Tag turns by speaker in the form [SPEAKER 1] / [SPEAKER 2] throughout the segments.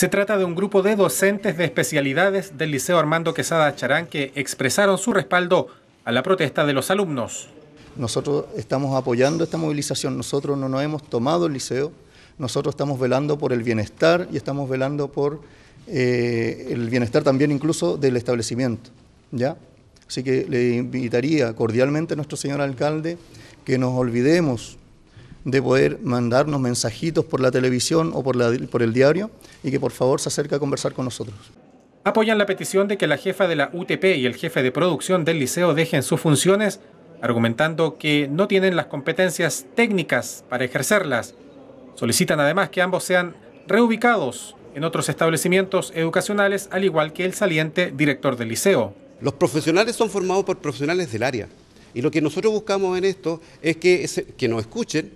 [SPEAKER 1] Se trata de un grupo de docentes de especialidades del Liceo Armando Quesada Charán que expresaron su respaldo a la protesta de los alumnos.
[SPEAKER 2] Nosotros estamos apoyando esta movilización, nosotros no nos hemos tomado el liceo, nosotros estamos velando por el bienestar y estamos velando por eh, el bienestar también incluso del establecimiento. ¿ya? Así que le invitaría cordialmente a nuestro señor alcalde que nos olvidemos de poder mandarnos mensajitos por la televisión o por, la, por el diario y que por favor se acerque a conversar con nosotros.
[SPEAKER 1] Apoyan la petición de que la jefa de la UTP y el jefe de producción del liceo dejen sus funciones, argumentando que no tienen las competencias técnicas para ejercerlas. Solicitan además que ambos sean reubicados
[SPEAKER 3] en otros establecimientos educacionales, al igual que el saliente director del liceo. Los profesionales son formados por profesionales del área. Y lo que nosotros buscamos en esto es que, que nos escuchen,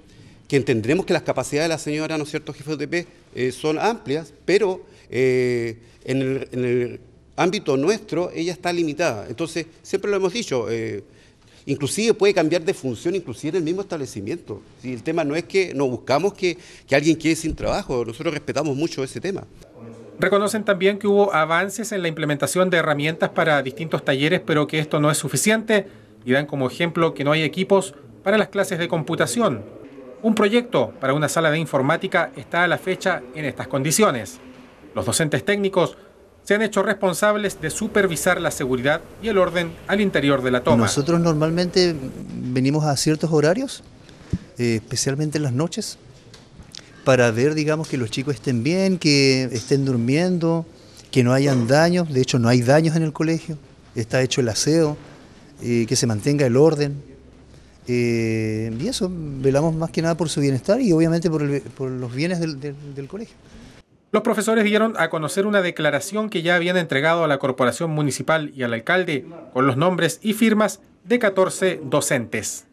[SPEAKER 3] que entendremos que las capacidades de la señora, ¿no es cierto?, jefe de UTP eh, son amplias, pero eh, en, el, ámbito nuestro ella está limitada. Entonces, siempre lo hemos dicho, eh, inclusive puede cambiar de función, inclusive en el mismo establecimiento. Si el tema no es que no buscamos que alguien quede sin trabajo, nosotros respetamos mucho ese tema.
[SPEAKER 1] Reconocen también que hubo avances en la implementación de herramientas para distintos talleres, pero que esto no es suficiente y dan como ejemplo que no hay equipos para las clases de computación un proyecto para una sala de informática está a la fecha en estas condiciones. Los docentes técnicos se han hecho responsables de supervisar la seguridad y el orden al interior de la toma. Nosotros
[SPEAKER 4] normalmente venimos a ciertos horarios, eh, especialmente en las noches, para ver, digamos, que los chicos estén bien, que estén durmiendo, que no hayan daños. De hecho, no hay daños en el colegio, está hecho el aseo, eh, que se mantenga el orden. Eh, y eso, velamos más que nada por su bienestar y obviamente por, los bienes del, del colegio. Los profesores
[SPEAKER 1] dieron a conocer una declaración que ya habían entregado a la corporación municipal y al alcalde con los nombres y firmas de 14 docentes.